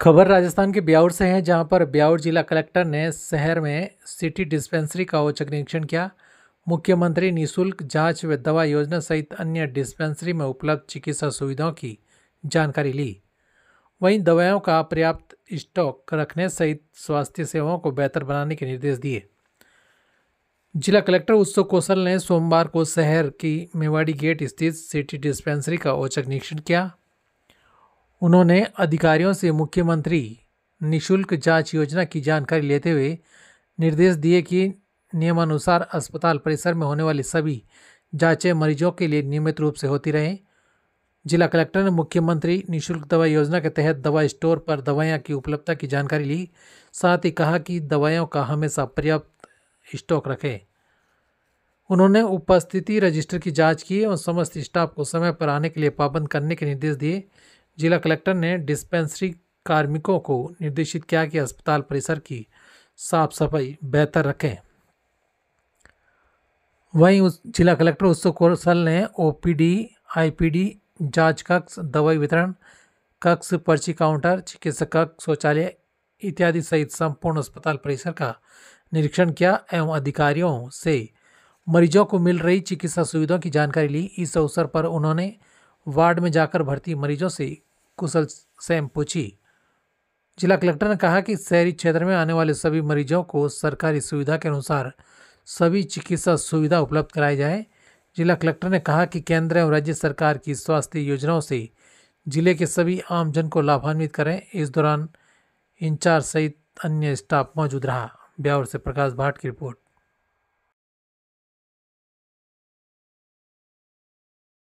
खबर राजस्थान के ब्याउर से है जहां पर ब्याउर जिला कलेक्टर ने शहर में सिटी डिस्पेंसरी का औचक निरीक्षण किया मुख्यमंत्री निशुल्क जांच व दवा योजना सहित अन्य डिस्पेंसरी में उपलब्ध चिकित्सा सुविधाओं की जानकारी ली वहीं दवाओं का पर्याप्त स्टॉक रखने सहित स्वास्थ्य सेवाओं को बेहतर बनाने के निर्देश दिए जिला कलेक्टर उत्सव कौशल ने सोमवार को शहर की मेवाड़ी गेट स्थित सिटी डिस्पेंसरी का औचक निरीक्षण किया उन्होंने अधिकारियों से मुख्यमंत्री निशुल्क जांच योजना की जानकारी लेते हुए निर्देश दिए कि नियमानुसार अस्पताल परिसर में होने वाली सभी जांचें मरीजों के लिए नियमित रूप से होती रहें जिला कलेक्टर ने मुख्यमंत्री निशुल्क दवा योजना के तहत दवा स्टोर पर दवाइयाँ की उपलब्धता की जानकारी ली साथ ही कहा कि दवाइयों का हमेशा पर्याप्त स्टॉक रखें उन्होंने उपस्थिति रजिस्टर की जांच की और समस्त स्टाफ को समय पर आने के लिए पाबंद करने के निर्देश दिए जिला कलेक्टर ने डिस्पेंसरी कार्मिकों को निर्देशित किया कि अस्पताल परिसर की साफ सफाई बेहतर रखें वहीं उस जिला कलेक्टर उत्सव कौशल ने ओपीडी आईपीडी जांच कक्ष दवाई वितरण कक्ष पर्ची काउंटर चिकित्सक कक्ष शौचालय इत्यादि सहित संपूर्ण अस्पताल परिसर का निरीक्षण किया एवं अधिकारियों से मरीजों को मिल रही चिकित्सा सुविधाओं की जानकारी ली इस अवसर पर उन्होंने वार्ड में जाकर भर्ती मरीजों से कुशल सैम पूछी जिला कलेक्टर ने कहा कि शहरी क्षेत्र में आने वाले सभी मरीजों को सरकारी सुविधा के अनुसार सभी चिकित्सा सुविधा उपलब्ध कराई जाए जिला कलेक्टर ने कहा कि केंद्र एवं राज्य सरकार की स्वास्थ्य योजनाओं से जिले के सभी आमजन को लाभान्वित करें इस दौरान इंचार्ज सहित अन्य स्टाफ मौजूद रहा ब्यावर से प्रकाश भाट की रिपोर्ट